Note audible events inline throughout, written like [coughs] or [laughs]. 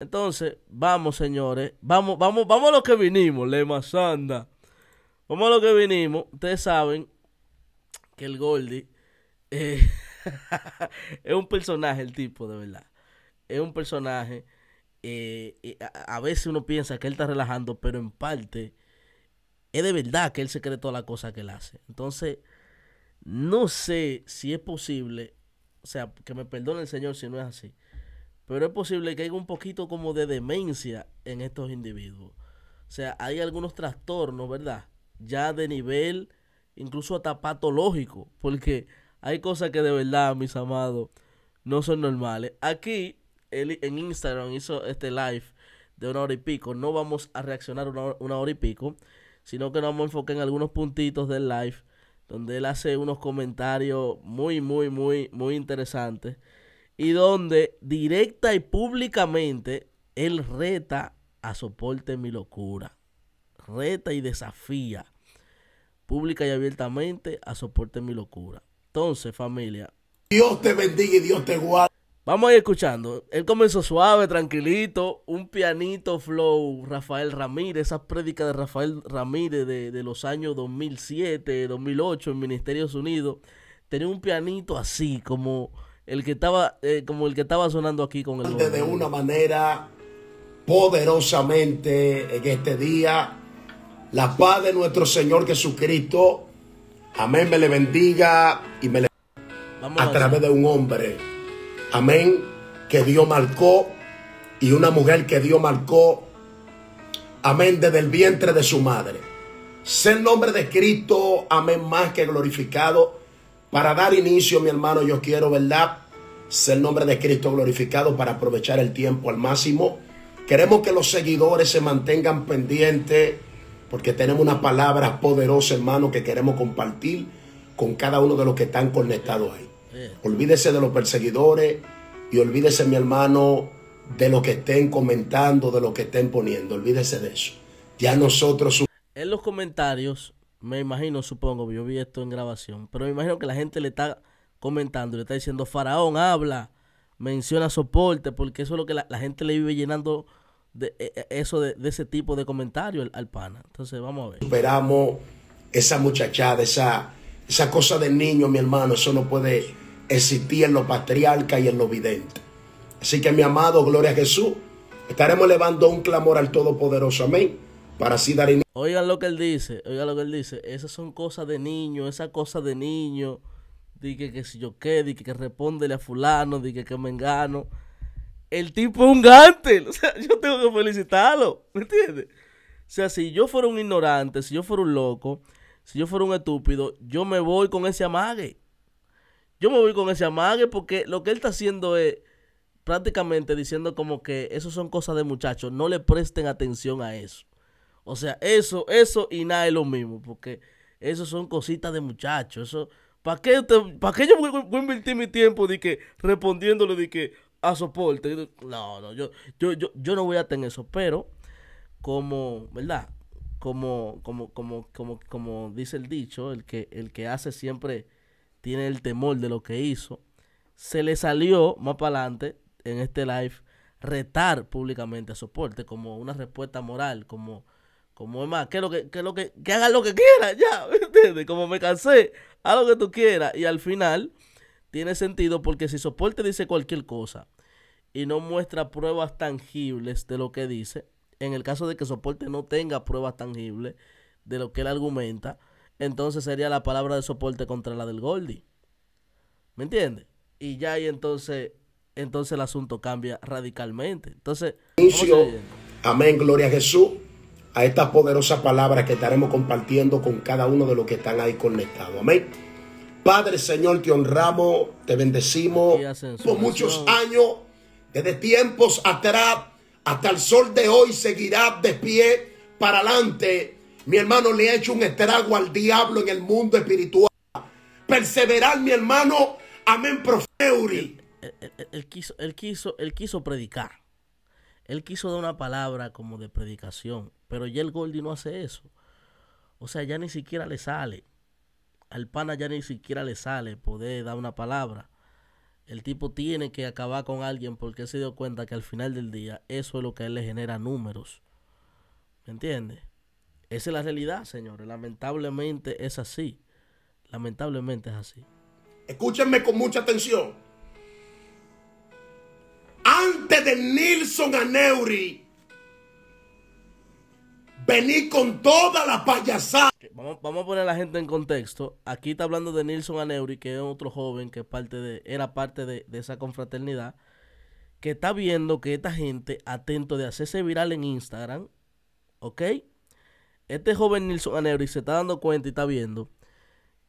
Entonces, vamos, señores. Vamos, vamos, vamos a lo que vinimos, Lema Sanda. Vamos a lo que vinimos. Ustedes saben que el Goldie eh, [laughs] es un personaje, el tipo, de verdad. Es un personaje. Eh, eh, a, a, veces uno piensa que él está relajando, pero en parte es de verdad que él se cree toda la cosa que él hace. Entonces, no sé si es posible. O sea, que me perdone el Señor si no es así pero es posible que haya un poquito como de demencia en estos individuos. O sea, hay algunos trastornos, ¿verdad? Ya de nivel incluso hasta patológico, porque hay cosas que de verdad, mis amados, no son normales. Aquí, él en Instagram hizo este live de una hora y pico. No vamos a reaccionar una hora, una hora y pico, sino que nos vamos a enfocar en algunos puntitos del live, donde él hace unos comentarios muy, muy, muy, muy interesantes y donde directa y públicamente él reta a soporte mi locura. Reta y desafía pública y abiertamente a soporte mi locura. Entonces, familia. Dios te bendiga y Dios te guarde. Vamos a ir escuchando. Él comenzó suave, tranquilito, un pianito flow, Rafael Ramírez, esas prédica de Rafael Ramírez de, de, los años 2007, 2008 en Ministerios Unidos. Tenía un pianito así, como el que estaba, eh, como el que estaba sonando aquí con el... De una manera poderosamente en este día. La paz de nuestro Señor Jesucristo. Amén, me le bendiga y me le a, través de un hombre. Amén, que Dios marcó y una mujer que Dios marcó. Amén, desde el vientre de su madre. Sea el nombre de Cristo, amén, más que glorificado. Para dar inicio, mi hermano, yo quiero, ¿verdad? Ser el nombre de Cristo glorificado para aprovechar el tiempo al máximo. Queremos que los seguidores se mantengan pendientes porque tenemos una palabra poderosa, hermano, que queremos compartir con cada uno de los que están conectados ahí. Olvídese de los perseguidores y olvídese, mi hermano, de lo que estén comentando, de lo que estén poniendo. Olvídese de eso. Ya nosotros... En los comentarios me imagino, supongo, yo vi esto en grabación, pero me imagino que la gente le está comentando, le está diciendo, Faraón, habla, menciona soporte, porque eso es lo que la, gente le vive llenando de, e, e, eso de, ese tipo de comentarios al, pana. Entonces, vamos a ver. Superamos esa muchachada, esa, esa cosa del niño, mi hermano, eso no puede existir en lo patriarca y en lo vidente. Así que, mi amado, gloria a Jesús, estaremos elevando un clamor al Todopoderoso. Amén Oigan lo que él dice, oigan lo que él dice. Esas son cosas de niño, esas cosas de niño. Dije que si yo qué, dije que responde a fulano, dije que me engano. El tipo es un gante. [laughs] O sea, yo tengo que felicitarlo. ¿Me entiendes? O sea, si yo fuera un ignorante, si yo fuera un loco, si yo fuera un estúpido, yo me voy con ese amague. Yo me voy con ese amague porque lo que él está haciendo es prácticamente diciendo como que Esas son cosas de muchachos. No le presten atención a eso. O sea, eso, eso y nada es lo mismo, porque eso son cositas de muchachos. Eso, ¿para qué, ¿Para qué yo voy, a invertir mi tiempo de que respondiéndole de que a soporte? No, no, yo, yo, yo, no voy a tener eso, pero como, ¿verdad? Como, como, como, como, como dice el dicho, el que, el que hace siempre tiene el temor de lo que hizo. Se le salió más para adelante en este live retar públicamente a soporte como una respuesta moral, como como es más, que lo que, que lo que, que haga lo que quiera, [laughs] ya, ¿entiendes? Como me cansé, haz lo que tú quieras. Y al final, tiene sentido porque si soporte dice cualquier cosa y no muestra pruebas tangibles de lo que dice, en el caso de que soporte no tenga pruebas tangibles de lo que él argumenta, entonces sería la palabra de soporte contra la del Goldie. ¿Me entiendes? Y ya ahí entonces, entonces el asunto cambia radicalmente. Entonces, Amén, gloria a Jesús a estas poderosas palabras que estaremos compartiendo con cada uno de los que están ahí conectados. Amén. Padre Señor, te honramos, te bendecimos por muchos años, desde tiempos atrás hasta el sol de hoy seguirá de pie para adelante. Mi hermano le ha hecho un estrago al diablo en el mundo espiritual. Perseverar, mi hermano, amén, profeuri. él, quiso, él, quiso, él quiso predicar. Él quiso dar una palabra como de predicación. Pero ya el Goldie no hace eso. O sea, ya ni siquiera le sale. Al pana ya ni siquiera le sale poder dar una palabra. El tipo tiene que acabar con alguien porque se dio cuenta que al final del día eso es lo que a él le genera números. ¿Me entiendes? Esa es la realidad, señores. Lamentablemente es así. Lamentablemente es así. Escúchenme con mucha atención. Antes de Nilson Aneuri venir con toda la payasada. Vamos, vamos, a poner a la gente en contexto. Aquí está hablando de Nilson Aneuri, que es otro joven que parte de, era parte de, esa confraternidad, que está viendo que esta gente, atento de hacerse viral en Instagram, ¿ok? Este joven Nilson Aneuri se está dando cuenta y está viendo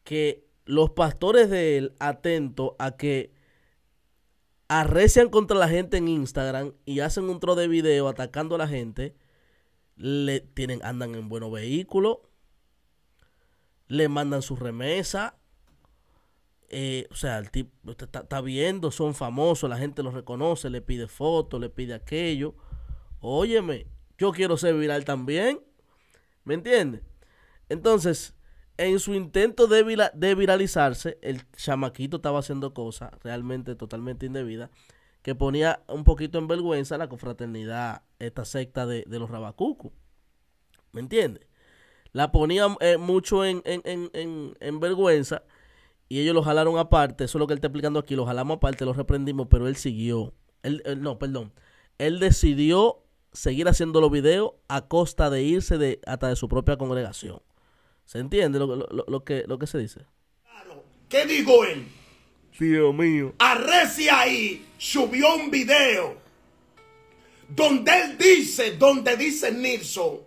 que los pastores de él, atento a que arrecian contra la gente en Instagram y hacen un tro de video atacando a la gente le tienen, andan en buenos vehículos, le mandan su remesa. Eh, o sea, el tipo está, viendo, son famosos, la gente los reconoce, le pide fotos, le pide aquello. Óyeme, yo quiero ser viral también. ¿Me entiende? Entonces, en su intento de, de viralizarse, el chamaquito estaba haciendo cosas realmente totalmente indebidas que ponía un poquito en vergüenza la confraternidad, esta secta de, los Rabacucu. ¿Me entiendes? La ponía eh, mucho en, en, vergüenza y ellos lo jalaron aparte. Eso es lo que él está explicando aquí. Lo jalamos aparte, lo reprendimos, pero él siguió. Eh, no, perdón. Él decidió seguir haciendo los videos a costa de irse de, hasta de su propia congregación. ¿Se entiende lo, lo, que, lo que se dice? ¿Qué digo él? Dios mío. Arrecia ahí subió un video donde él dice, donde dice Nilsson,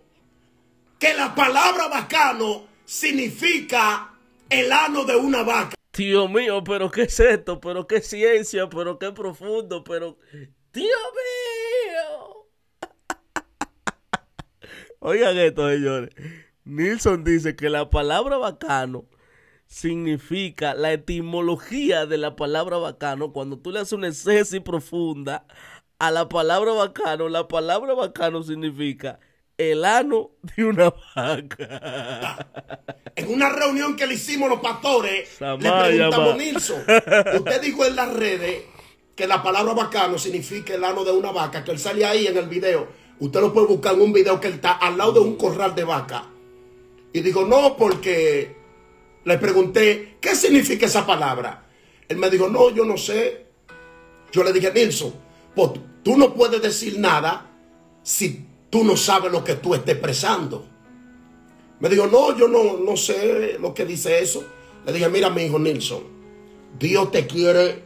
que la palabra bacano significa el ano de una vaca. Dios mío, pero qué es esto, pero qué ciencia, pero qué profundo, pero... Dios mío. [laughs] Oigan esto, señores. Nilsson dice que la palabra bacano significa la etimología de la palabra bacano. Cuando tú le haces una ese profunda a la palabra bacano, la palabra bacano significa el ano de una vaca. [laughs] En una reunión que le hicimos los pastores, le preguntamos, Nilson, usted dijo en las redes que la palabra bacano significa el ano de una vaca, que él sale ahí en el video. Usted lo puede buscar en un video que él está al lado de un corral de vaca. Y dijo, no, porque le pregunté, ¿qué significa esa palabra? Él me dijo, no, yo no sé. Yo le dije, Nilson, pues, tú no puedes decir nada si tú no sabes lo que tú estás expresando. Me dijo, no, yo no, no sé lo que dice eso. Le dije, mira, mi hijo Nilson, Dios te quiere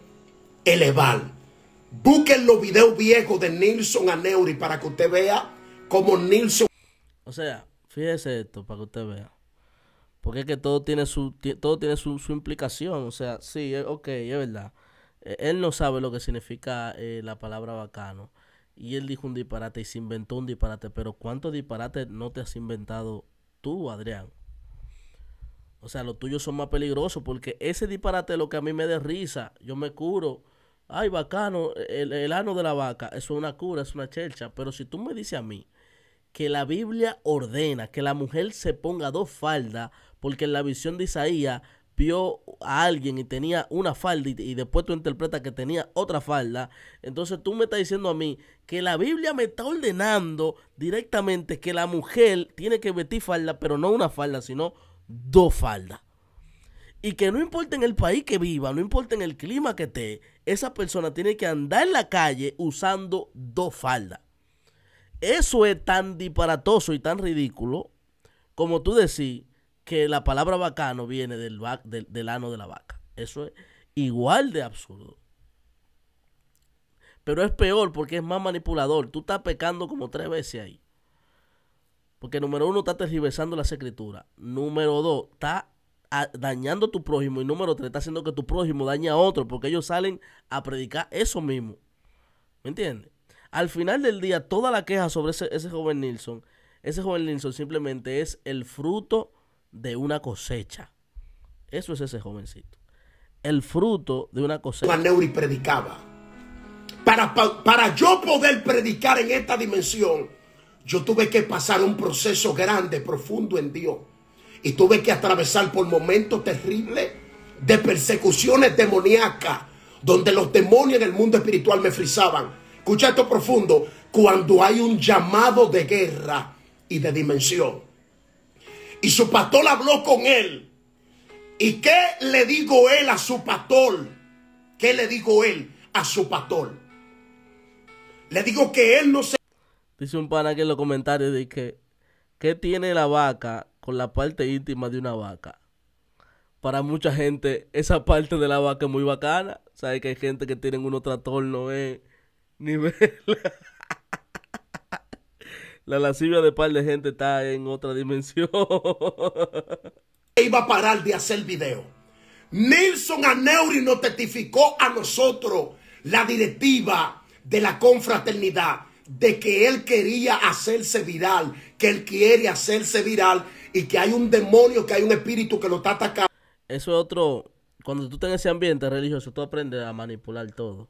elevar. Busquen los videos viejos de Nilson a Neuri para que usted vea cómo Nilson... O sea, fíjese esto para que usted vea. Porque es que todo tiene su, todo tiene su, implicación. O sea, sí, ok, es verdad. E, él no sabe lo que significa eh, la palabra bacano. Y él dijo un disparate y se inventó un disparate. Pero ¿cuántos disparates no te has inventado tú, Adrián? O sea, los tuyos son más peligrosos porque ese disparate es lo que a mí me da risa. Yo me curo. Ay, bacano, el, el ano de la vaca. Eso es una cura, es una chercha. Pero si tú me dices a mí que la Biblia ordena que la mujer se ponga dos faldas porque en la visión de Isaías vio a alguien y tenía una falda y, después tú interpretas que tenía otra falda, entonces tú me estás diciendo a mí que la Biblia me está ordenando directamente que la mujer tiene que vestir falda, pero no una falda, sino dos faldas. Y que no importa en el país que viva, no importa en el clima que esté, esa persona tiene que andar en la calle usando dos faldas. Eso es tan disparatoso y tan ridículo como tú decís que la palabra bacano viene del, del, ano de la vaca. Eso es igual de absurdo. Pero es peor porque es más manipulador. Tú estás pecando como tres veces ahí. Porque número uno, estás tergiversando las escrituras. Número dos, está dañando a tu prójimo. Y número tres, está haciendo que tu prójimo dañe a otro. Porque ellos salen a predicar eso mismo. ¿Me entiendes? Al final del día, toda la queja sobre ese, ese joven Nilsson, ese joven Nilsson simplemente es el fruto de una cosecha. Eso es ese jovencito. El fruto de una cosecha. Neuri predicaba. Para, para yo poder predicar en esta dimensión, yo tuve que pasar un proceso grande, profundo en Dios. Y tuve que atravesar por momentos terribles de persecuciones demoníacas, donde los demonios en el mundo espiritual me frizaban. Escucha esto profundo, cuando hay un llamado de guerra y de dimensión. Y su pastor habló con él. ¿Y qué le digo él a su pastor? ¿Qué le dijo él a su pastor? Le digo que él no se... Dice un pana que en los comentarios dice que, ¿qué tiene la vaca con la parte íntima de una vaca? Para mucha gente esa parte de la vaca es muy bacana. sabe que hay gente que tiene unos trastornos, eh, nivel... [laughs] la lascivia de par de gente está en otra dimensión. [laughs] Iba a parar de hacer video. Nilson Aneuri nos testificó a nosotros la directiva de la confraternidad de que él quería hacerse viral, que él quiere hacerse viral y que hay un demonio, que hay un espíritu que lo está atacando. Eso es otro, cuando tú estás en ese ambiente religioso, tú aprendes a manipular todo.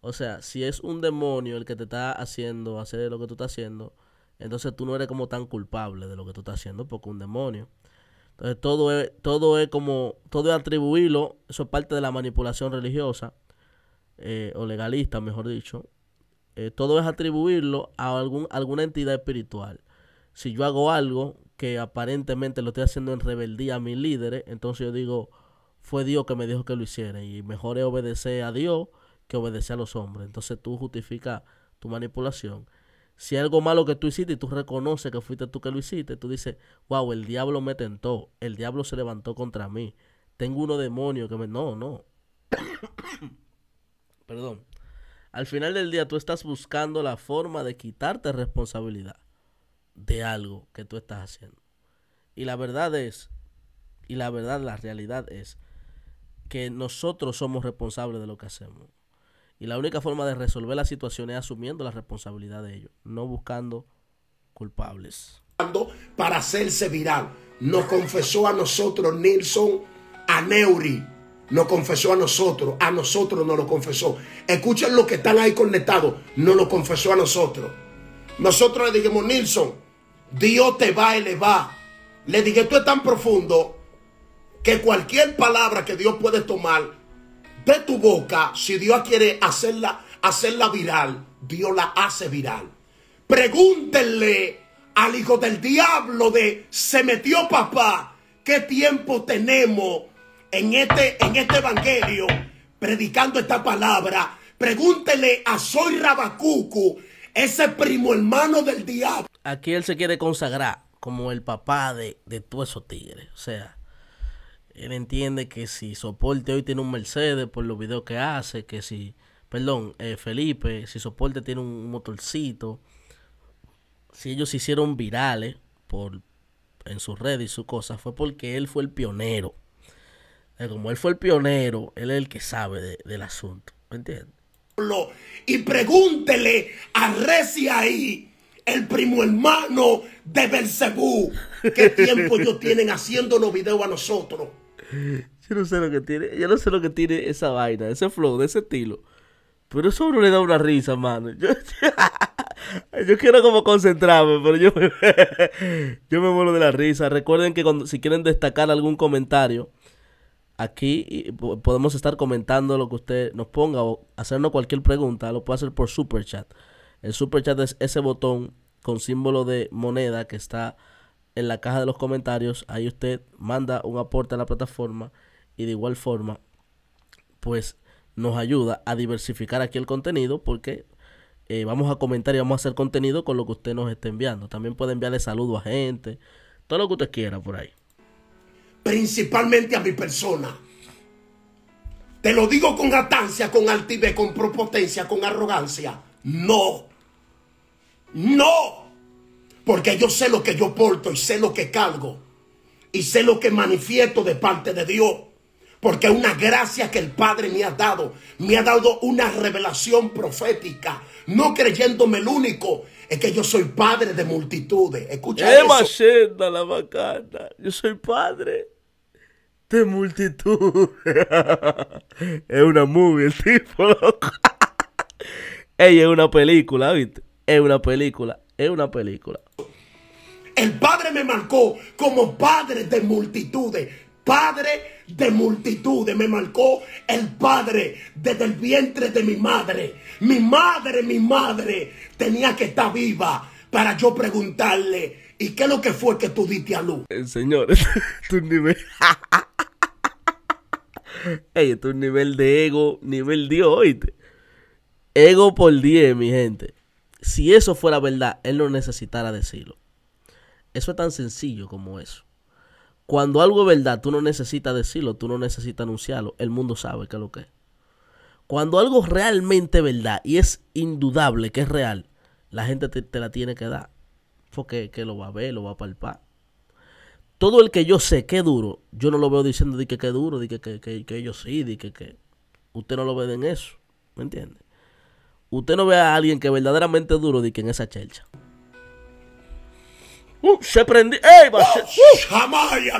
O sea, si es un demonio el que te está haciendo hacer lo que tú estás haciendo, entonces tú no eres como tan culpable de lo que tú estás haciendo porque un demonio. Entonces todo es, todo es como, todo es atribuirlo, eso es parte de la manipulación religiosa, eh, o legalista, mejor dicho. Eh, todo es atribuirlo a algún, alguna entidad espiritual. Si yo hago algo que aparentemente lo estoy haciendo en rebeldía a mis líderes, entonces yo digo, fue Dios que me dijo que lo hiciera y mejor es obedecer a Dios que obedecer a los hombres. Entonces tú justificas tu manipulación. Si algo malo que tú hiciste y tú reconoces que fuiste tú que lo hiciste, tú dices, wow, el diablo me tentó, el diablo se levantó contra mí, tengo uno demonio que me... No, no. [coughs] Perdón. Al final del día tú estás buscando la forma de quitarte responsabilidad de algo que tú estás haciendo. Y la verdad es, y la verdad, la realidad es que nosotros somos responsables de lo que hacemos. Y la única forma de resolver la situación es asumiendo la responsabilidad de ellos, no buscando culpables. Para hacerse viral, nos confesó a nosotros a Neuri, nos confesó a nosotros, a nosotros nos lo confesó. Escuchen lo que están ahí conectados, nos lo confesó a nosotros. Nosotros le dijimos, Nilsson, Dios te va a elevar. Le dije, tú es tan profundo que cualquier palabra que Dios puede tomar tu boca, si Dios quiere hacerla, hacerla viral, Dios la hace viral. pregúntele al hijo del diablo de se metió papá, ¿qué tiempo tenemos en este, en este evangelio predicando esta palabra? Pregúntele a Soy Rabacucu, ese primo hermano del diablo. Aquí él se quiere consagrar como el papá de, de todos esos tigres. O sea, él entiende que si Soporte hoy tiene un Mercedes por los videos que hace, que si, perdón, eh, Felipe, si Soporte tiene un motorcito, si ellos se hicieron virales por, en sus redes y su cosa, fue porque él fue el pionero. Eh, como él fue el pionero, él es el que sabe del asunto. ¿Me entiendes? Y pregúntele a Reci ahí, el primo hermano de Belcebú, qué [laughs] tiempo ellos tienen haciendo los videos a nosotros. [laughs] Yo no sé lo que tiene, yo no sé lo que tiene esa vaina, ese flow, de ese estilo. Pero eso no le da una risa, mano. [laughs] Yo, quiero como concentrarme, pero yo me, [laughs] yo muero de la risa. Recuerden que cuando, si quieren destacar algún comentario, aquí podemos estar comentando lo que usted nos ponga o hacernos cualquier pregunta. Lo puede hacer por super chat. El super chat es ese botón con símbolo de moneda que está en la caja de los comentarios. Ahí usted manda un aporte a la plataforma y de igual forma, pues nos ayuda a diversificar aquí el contenido porque eh, vamos a comentar y vamos a hacer contenido con lo que usted nos esté enviando. También puede enviarle saludos a gente, todo lo que usted quiera por ahí. Principalmente a mi persona. Te lo digo con atancia con altivez, con propotencia, con arrogancia. No. No. Porque yo sé lo que yo porto y sé lo que cargo. Y sé lo que manifiesto de parte de Dios. Porque una gracia que el Padre me ha dado, me ha dado una revelación profética, no creyéndome el único, es que yo soy padre de multitudes. Escucha eh, eso. la bacana. Yo soy padre de multitudes. [laughs] es una movie el tipo, Ella [laughs] es una película, ¿viste? Es una película. Es una película. El Padre me marcó como Padre de multitudes. Padre de multitudes. Me marcó el Padre desde el vientre de mi madre. Mi madre, mi madre tenía que estar viva para yo preguntarle, ¿y qué es lo que fue que tú diste a luz? El eh, señor, [laughs] tu nivel... [laughs] Ey, un nivel de ego, nivel Dios, oíste. Ego por 10, mi gente si eso fuera verdad, él no necesitara decirlo. Eso es tan sencillo como eso. Cuando algo es verdad, tú no necesitas decirlo, tú no necesitas anunciarlo. El mundo sabe que es lo que es. Cuando algo realmente verdad y es indudable que es real, la gente te, la tiene que dar. Porque que lo va a ver, lo va a palpar. Todo el que yo sé que es duro, yo no lo veo diciendo de que, es duro, de que, que, ellos sí, de que, que. Usted no lo ve en eso. ¿Me entiende? usted no ve a alguien que verdaderamente duro de que en esa chelcha. Uh, se prendí. ¡Ey, va!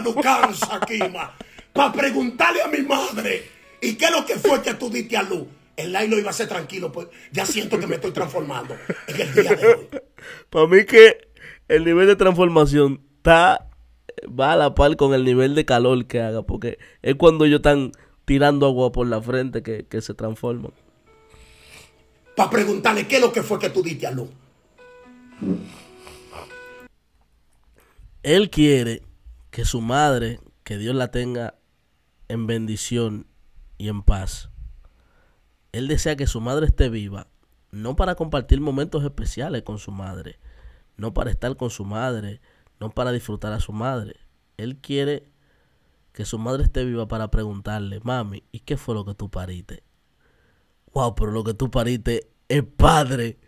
Uh, uh, a Para preguntarle a mi madre. ¿Y qué es lo que fue que tú diste a luz? El no iba a ser tranquilo, pues ya siento que me estoy transformando en el día de hoy. Para mí que el nivel de transformación está va a la par con el nivel de calor que haga, porque es cuando ellos están tirando agua por la frente que, que se transforman para preguntarle qué es lo que fue que tú diste a luz. Él quiere que su madre, que Dios la tenga en bendición y en paz. Él desea que su madre esté viva, no para compartir momentos especiales con su madre, no para estar con su madre, no para disfrutar a su madre. Él quiere que su madre esté viva para preguntarle, mami, ¿y qué fue lo que tú pariste? Wow, pero lo que tú pariste es Padre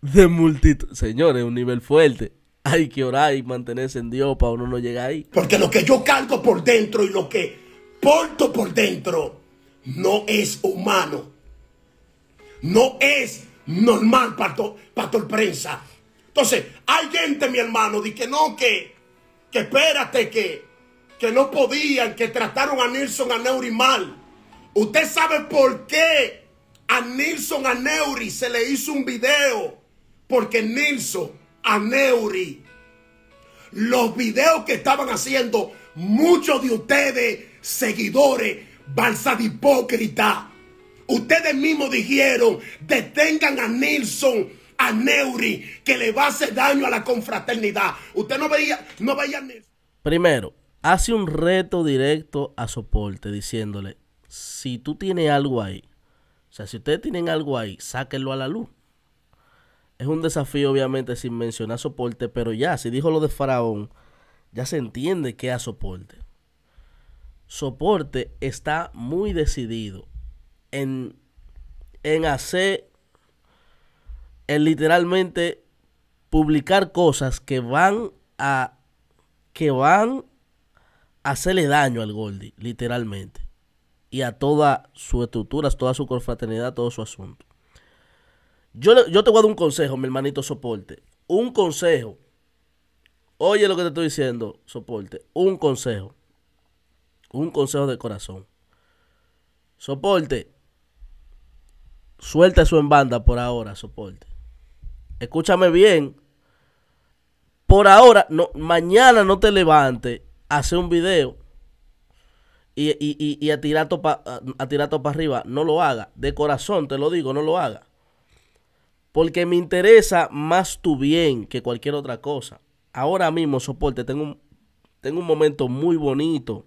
de multitud. Señores, un nivel fuerte. Hay que orar y mantenerse en Dios para uno no llegar ahí. Porque lo que yo cargo por dentro y lo que porto por dentro no es humano. No es normal, pastor, pastor prensa. Entonces, hay gente, mi hermano, de que no, que, que espérate, que, que no podían, que trataron a Nilsson a Neuri mal. Usted sabe por qué a Nilson Aneuri se le hizo un video porque Nilson Aneuri, los videos que estaban haciendo muchos de ustedes, seguidores, balsa hipócrita, ustedes mismos dijeron, detengan a Nilson a Neuri que le va a hacer daño a la confraternidad. Usted no veía, no veía. Primero, hace un reto directo a soporte diciéndole: si tú tienes algo ahí sea, si ustedes tienen algo ahí, sáquenlo a la luz. Es un desafío, obviamente, sin mencionar soporte, pero ya, si dijo lo de Faraón, ya se entiende que es soporte. Soporte está muy decidido en, en hacer, en literalmente publicar cosas que van a, que van a hacerle daño al Goldie, literalmente y a toda su estructura, toda su confraternidad, todo su asunto. Yo, yo te voy a dar un consejo, mi hermanito soporte. Un consejo. Oye lo que te estoy diciendo, soporte. Un consejo. Un consejo de corazón. Soporte. Suelta eso en banda por ahora, soporte. Escúchame bien. Por ahora, no, mañana no te levantes a un video y, y, y a tirato para arriba, no lo haga. De corazón te lo digo, no lo haga. Porque me interesa más tu bien que cualquier otra cosa. Ahora mismo, soporte, tengo tengo un momento muy bonito.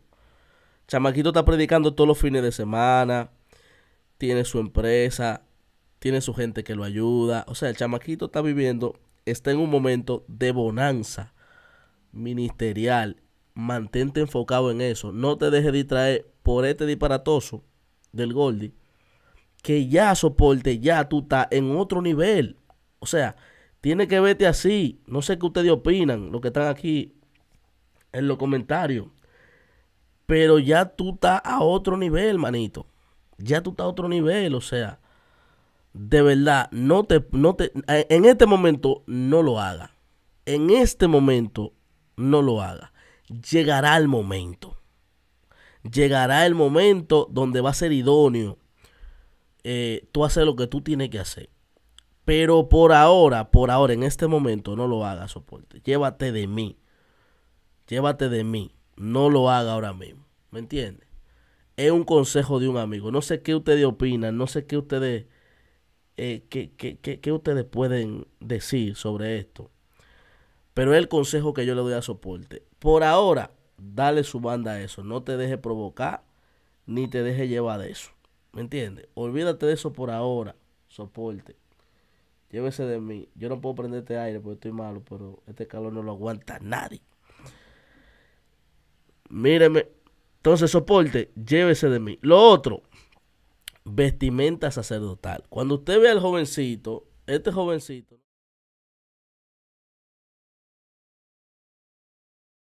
Chamaquito está predicando todos los fines de semana. Tiene su empresa. Tiene su gente que lo ayuda. O sea, el chamaquito está viviendo, está en un momento de bonanza ministerial mantente enfocado en eso. No te dejes distraer por este disparatoso del Goldie. Que ya soporte, ya tú estás en otro nivel. O sea, tiene que verte así. No sé qué ustedes opinan, los que están aquí en los comentarios. Pero ya tú estás a otro nivel, manito. Ya tú estás a otro nivel, o sea. De verdad, no te, no te, en este momento no lo haga. En este momento no lo haga llegará el momento. Llegará el momento donde va a ser idóneo eh, tú hacer lo que tú tienes que hacer. Pero por ahora, por ahora, en este momento, no lo hagas, soporte. Llévate de mí. Llévate de mí. No lo haga ahora mismo. ¿Me entiendes? Es un consejo de un amigo. No sé qué ustedes opinan, no sé qué ustedes, eh, qué ustedes pueden decir sobre esto. Pero es el consejo que yo le doy a soporte. Por ahora, dale su banda a eso. No te deje provocar ni te deje llevar de eso. ¿Me entiendes? Olvídate de eso por ahora. Soporte. Llévese de mí. Yo no puedo prenderte aire porque estoy malo, pero este calor no lo aguanta nadie. Míreme. Entonces, soporte, llévese de mí. Lo otro, vestimenta sacerdotal. Cuando usted ve al jovencito, este jovencito.